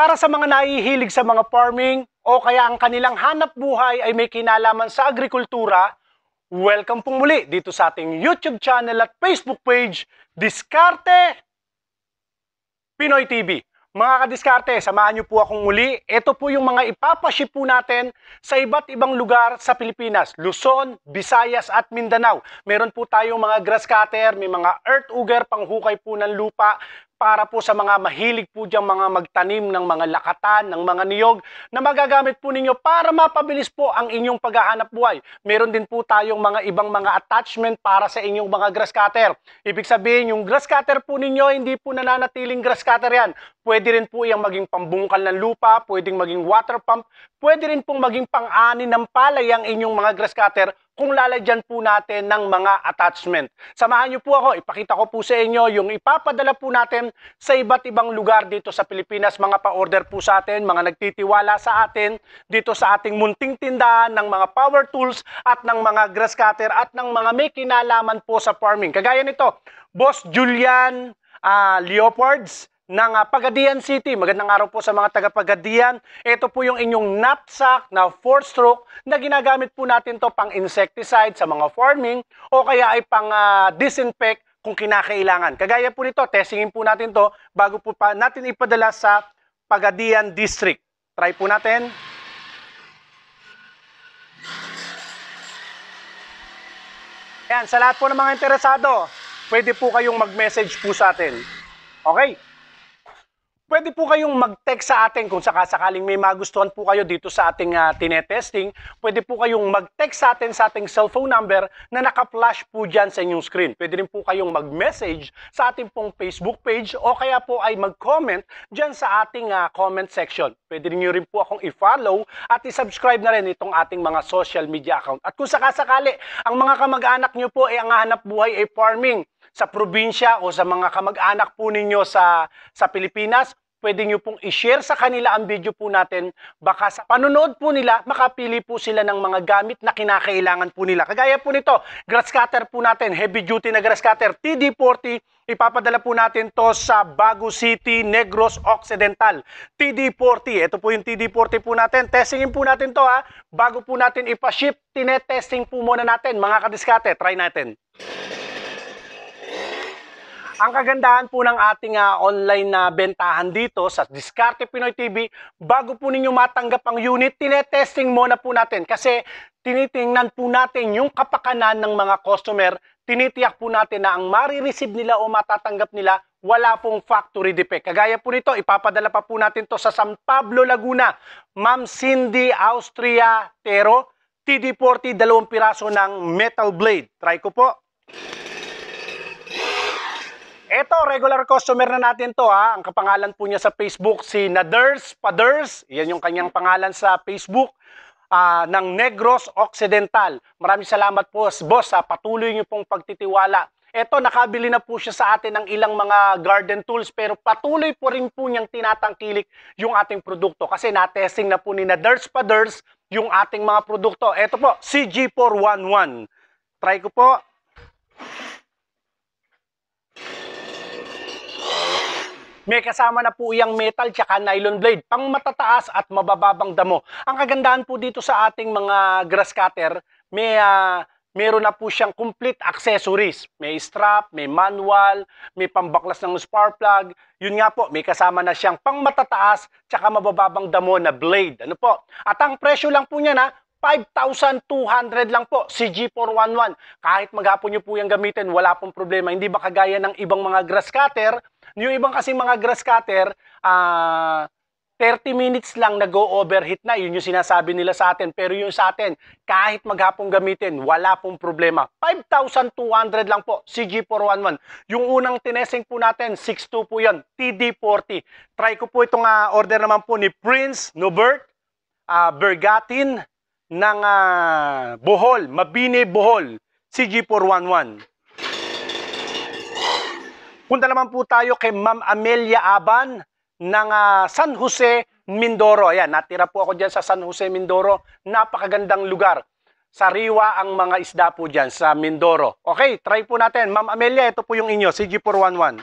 para sa mga naihilig sa mga farming o kaya ang kanilang hanap buhay ay may kinalaman sa agrikultura, welcome pong muli dito sa ating YouTube channel at Facebook page, Diskarte Pinoy TV. Mga kadiskarte, samahan niyo po akong muli. Ito po yung mga ipapaship po natin sa iba't ibang lugar sa Pilipinas. Luzon, Visayas at Mindanao. Meron po tayong mga grass cutter, may mga earth auger, panghukay po ng lupa para po sa mga mahilig po diyang mga magtanim ng mga lakatan, ng mga niyog na magagamit po ninyo para mapabilis po ang inyong paghahanap buhay. Meron din po tayong mga ibang mga attachment para sa inyong mga grass cutter. Ibig sabihin, yung grass cutter po ninyo, hindi po nananatiling grass cutter yan. Pwede rin po iyang maging pambungkal ng lupa, pwedeng maging water pump, pwede rin pong maging pang-ani ng palay ang inyong mga grass cutter kung lalagyan po natin ng mga attachment. Samahan niyo po ako, ipakita ko po sa inyo yung ipapadala po natin sa iba't ibang lugar dito sa Pilipinas. Mga pa-order po sa atin, mga nagtitiwala sa atin dito sa ating munting tindahan ng mga power tools at ng mga grass cutter at ng mga may kinalaman po sa farming. Kagaya nito, Boss Julian uh, Leopards, ng uh, Pagadian City. Magandang araw po sa mga taga-Pagadian. Ito po yung inyong knapsack na 4-stroke na ginagamit po natin to pang insecticide sa mga farming o kaya ay pang uh, disinfect kung kinakailangan. Kagaya po nito, testingin po natin to bago po pa natin ipadala sa Pagadian District. Try po natin. Yan, sa lahat po ng mga interesado, pwede po kayong mag-message po sa atin. Okay? Pwede po kayong mag-text sa atin kung sakasakaling may magustuhan po kayo dito sa ating uh, tinetesting. Pwede po kayong mag-text sa atin sa ating cellphone number na naka-flash po dyan sa inyong screen. Pwede rin po kayong mag-message sa ating pong Facebook page o kaya po ay mag-comment dyan sa ating uh, comment section. Pwede rin nyo rin po akong i-follow at i-subscribe na rin itong ating mga social media account. At kung sakasakali, ang mga kamag-anak nyo po ay eh, ang hanap buhay ay farming sa probinsya o sa mga kamag-anak po ninyo sa, sa Pilipinas pwede nyo pong i-share sa kanila ang video po natin. Baka sa panonood po nila, makapili po sila ng mga gamit na kinakailangan po nila. Kagaya po nito, grass cutter po natin, heavy duty na grass cutter, TD40. Ipapadala po natin to sa Bago City, Negros Occidental. TD40, ito po yung TD40 po natin. Testingin po natin to ha. Bago po natin ipaship, tinetesting po muna natin. Mga kadiskate, try natin. Ang kagandahan po ng ating uh, online na bentahan dito sa Diskarte Pinoy TV, bago po ninyo matanggap ang unit, tinetesting muna po natin kasi tinitingnan po natin yung kapakanan ng mga customer, tinitiyak po natin na ang marireceive nila o matatanggap nila wala pong factory defect. Kagaya po nito, ipapadala pa po natin to sa San Pablo, Laguna. Ma'am Cindy Austria Tero, TD40, dalawang piraso ng metal blade. Try ko po. Ito, regular customer na natin to ha. Ang kapangalan po niya sa Facebook, si Naders Paders. Yan yung kanyang pangalan sa Facebook uh, ng Negros Occidental. Maraming salamat po, boss, sa patuloy niyo pong pagtitiwala. Ito, nakabili na po siya sa atin ng ilang mga garden tools pero patuloy po rin po niyang tinatangkilik yung ating produkto kasi na-testing na po ni Naders Paders yung ating mga produkto. Ito po, CG411. Try ko po. May kasama na po iyang metal tsaka nylon blade, pang matataas at mabababang damo. Ang kagandahan po dito sa ating mga grass cutter, may uh, meron na po siyang complete accessories. May strap, may manual, may pambaklas ng spark plug. Yun nga po, may kasama na siyang pang matataas tsaka mabababang damo na blade. Ano po? At ang presyo lang po niya na ah, 5,200 lang po, si g 411 Kahit maghapon nyo po yung gamitin, wala pong problema. Hindi ba kagaya ng ibang mga grass cutter? Yung ibang kasi mga grass cutter, ah... Uh, 30 minutes lang nag-overheat na, yun yung sinasabi nila sa atin. Pero yung sa atin, kahit maghapon gamitin, wala pong problema. 5,200 lang po, si g 411 Yung unang tinesting po natin, 6.2 po yun, TD40. Try ko po itong uh, order naman po ni Prince, Nubert, uh, ah, Bergatin, ng uh, Bohol, Mabini Bohol, CG411. Punta naman po tayo kay Ma'am Amelia Aban ng uh, San Jose, Mindoro. Ayan, natira po ako dyan sa San Jose, Mindoro. Napakagandang lugar. Sariwa ang mga isda po dyan sa Mindoro. Okay, try po natin. Ma'am Amelia, ito po yung inyo, CG411.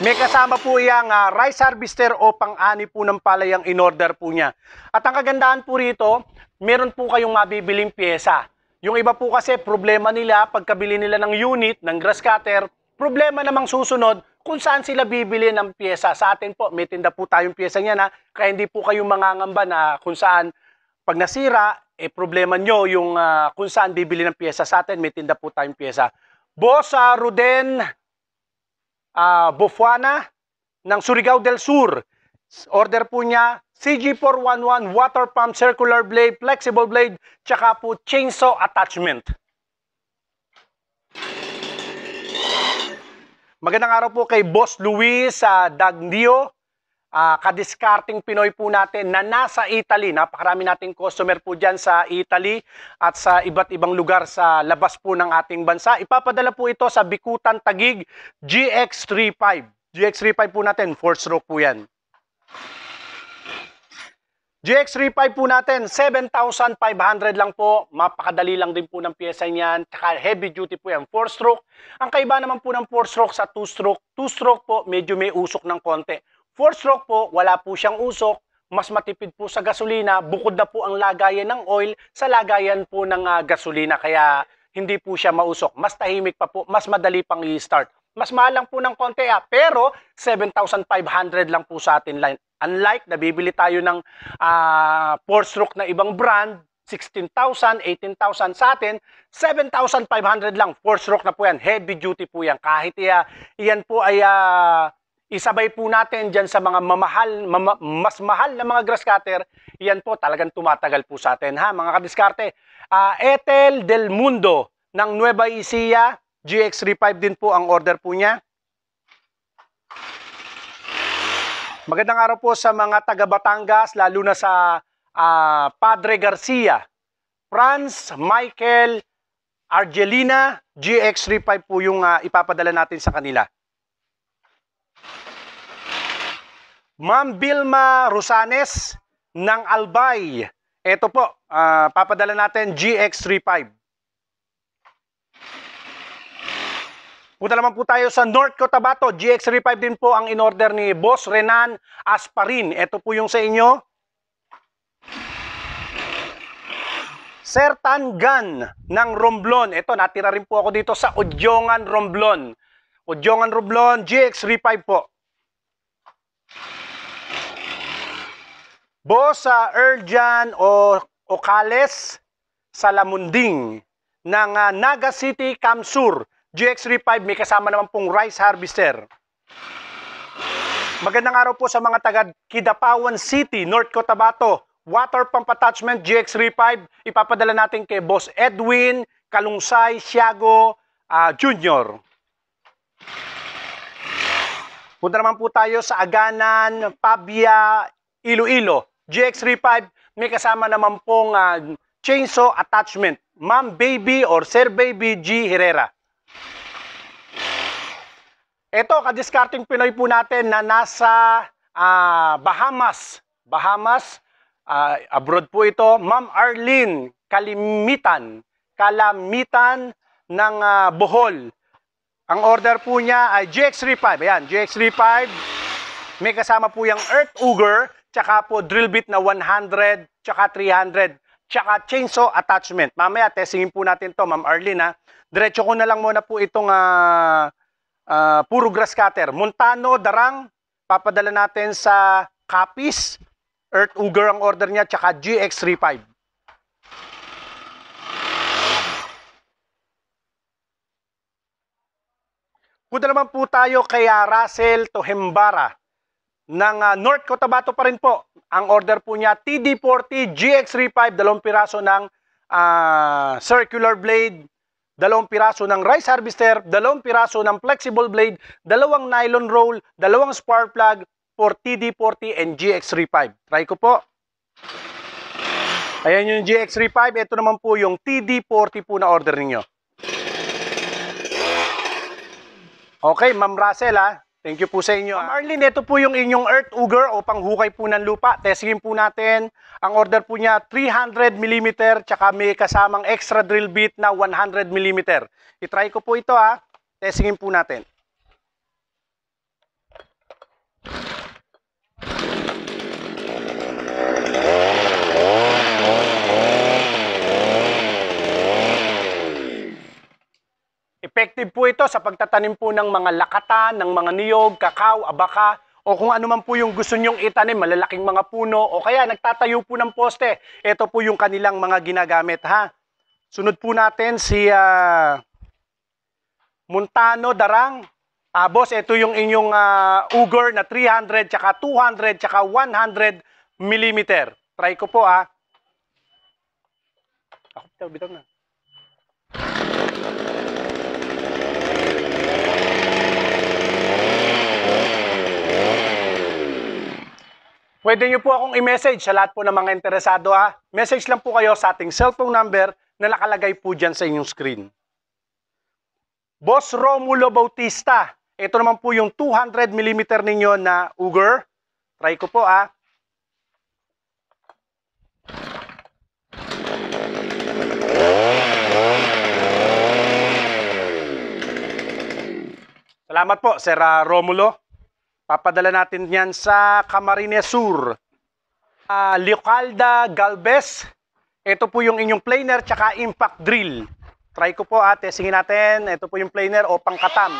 May kasama po yung uh, ah, rice harvester o pang-ani po ng palayang in-order po niya. At ang kagandahan po rito, meron po kayong mabibiling pyesa. Yung iba po kasi problema nila pagkabili nila ng unit, ng grass cutter, problema namang susunod kung saan sila bibili ng pyesa. Sa atin po, may tinda po tayong pyesa niya na kaya hindi po kayong mangangamba na kung saan pag nasira, eh problema nyo yung uh, kung saan bibili ng pyesa. Sa atin, may tinda po tayong pyesa. Boss uh, Ruden, uh, ah, Bofuana ng Surigao del Sur. Order po niya CG411 water pump circular blade, flexible blade, tsaka po chainsaw attachment. Magandang araw po kay Boss Luis sa uh, Dagdio uh, ah, kadiskarting Pinoy po natin na nasa Italy. Napakarami nating customer po dyan sa Italy at sa iba't ibang lugar sa labas po ng ating bansa. Ipapadala po ito sa Bikutan Tagig GX35. GX35 po natin, 4 stroke po yan. GX35 po natin, 7,500 lang po. Mapakadali lang din po ng pyesa niyan. Tsaka heavy duty po yan, 4-stroke. Ang kaiba naman po ng 4-stroke sa 2-stroke, 2-stroke po medyo may usok ng konti. Four stroke po, wala po siyang usok, mas matipid po sa gasolina, bukod na po ang lagayan ng oil sa lagayan po ng uh, gasolina. Kaya hindi po siya mausok. Mas tahimik pa po, mas madali pang i-start. Mas mahal lang po ng konti ah, pero 7,500 lang po sa atin line. Unlike, nabibili tayo ng uh, ah, four-stroke na ibang brand, 16,000, 18,000 sa atin, 7,500 lang, four-stroke na po yan, heavy duty po yan. Kahit uh, yan po ay uh, isabay po natin dyan sa mga mamahal, mama, mas mahal na mga grass cutter, yan po talagang tumatagal po sa atin ha mga kadiskarte. Uh, ah, Etel Del Mundo ng Nueva Ecija, GX35 din po ang order po niya. Magandang araw po sa mga taga Batangas, lalo na sa uh, Padre Garcia. Franz Michael Argelina, GX35 po yung uh, ipapadala natin sa kanila. Ma'am Bilma Rosanes ng Albay. Ito po, uh, papadala natin GX35. Punta naman po tayo sa North Cotabato. GX35 din po ang in-order ni Boss Renan Asparin. Ito po yung sa inyo. Sir Tangan ng Romblon. Ito, natira rin po ako dito sa Udjongan Romblon. Udjongan Romblon, GX35 po. Bo sa o Ocales sa Lamunding ng uh, Naga City, Kamsur. GX35 may kasama naman pong rice harvester. Magandang araw po sa mga taga Kidapawan City, North Cotabato. Water pump attachment GX35 ipapadala natin kay Boss Edwin Kalungsay Siago uh, ah, Jr. Punta naman po tayo sa Aganan, Pabia, Iloilo. GX35, may kasama naman pong uh, chainsaw attachment. Ma'am Baby or Sir Baby G. Herrera. Ito, kadiskarting Pinoy po natin na nasa uh, Bahamas. Bahamas, uh, abroad po ito. Ma'am Arlene Kalimitan. Kalamitan ng uh, Bohol. Ang order po niya ay GX35. Ayan, GX35. May kasama po yung Earth Uger tsaka po drill bit na 100, tsaka 300, tsaka chainsaw attachment. Mamaya, testingin po natin to, Ma'am Arlene. Ha? Diretso ko na lang muna po itong uh, uh, puro grass cutter. Montano, Darang, papadala natin sa Capis, Earth Uger ang order niya, tsaka GX35. Punta naman po tayo kay ah, Russell Tohembara ng uh, North Cotabato pa rin po. Ang order po niya, TD40, GX35, dalawang piraso ng uh, circular blade, dalawang piraso ng rice harvester, dalawang piraso ng flexible blade, dalawang nylon roll, dalawang spark plug for TD40 and GX35. Try ko po. Ayan yung GX35. Ito naman po yung TD40 po na order ninyo. Okay, Ma'am Russell ha. Ah. Thank you po sa inyo. Ma'am ah. ito po yung inyong earth auger o panghukay po ng lupa. Testingin po natin. Ang order po niya 300 mm tsaka may kasamang extra drill bit na 100 mm. I-try ko po ito ha. Ah. Testingin po natin. Effective po ito sa pagtatanim po ng mga lakatan, ng mga niyog, kakao, abaka, o kung ano man po yung gusto nyong itanim, malalaking mga puno, o kaya nagtatayo po ng poste. Ito po yung kanilang mga ginagamit ha. Sunod po natin si uh, Montano Darang. Uh, boss, ito yung inyong uh, uger na 300, tsaka 200, tsaka 100 millimeter. Try ko po ah. Ako, bitaw na. Pwede niyo po akong i-message sa lahat po ng mga interesado ha. Message lang po kayo sa ating cellphone number na nakalagay po dyan sa inyong screen. Boss Romulo Bautista, ito naman po yung 200mm ninyo na Uger. Try ko po ah. Salamat po, Sir ah, Romulo. Papadala natin yan sa Camarines Sur. Uh, Leocalda Galvez. Ito po yung inyong planer tsaka impact drill. Try ko po ate. Singin natin. Ito po yung planer o pangkatam.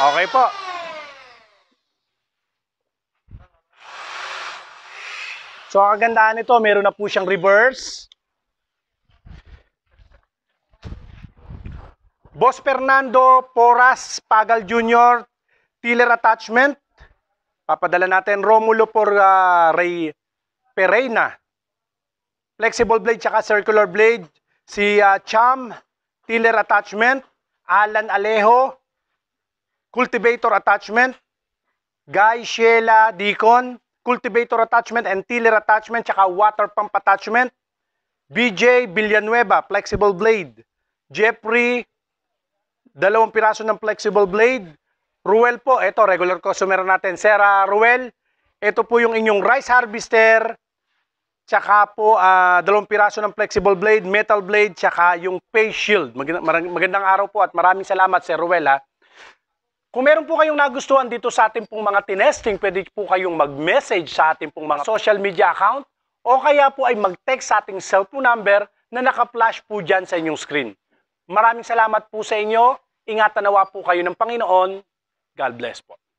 Okay po. So ang kagandahan nito, meron na po siyang reverse. Boss Fernando Poras Pagal Jr tiller attachment. Papadala natin Romulo for uh, ah, Ray Pereira. Flexible blade tsaka circular blade. Si uh, Cham, tiller attachment. Alan Alejo, cultivator attachment. Guy Sheila Dicon, cultivator attachment and tiller attachment tsaka water pump attachment. BJ Villanueva, flexible blade. Jeffrey, dalawang piraso ng flexible blade. Ruel po, ito regular customer natin. Sir Ruel, ito po yung inyong rice harvester, tsaka po uh, dalawang piraso ng flexible blade, metal blade, tsaka yung face shield. Magandang, magandang araw po at maraming salamat Sir Ruel ha. Kung meron po kayong nagustuhan dito sa ating pong mga tinesting, pwede po kayong mag-message sa ating pong mga social media account o kaya po ay mag-text sa ating cellphone number na naka-flash po dyan sa inyong screen. Maraming salamat po sa inyo. Ingatan nawa po kayo ng Panginoon. God bless po.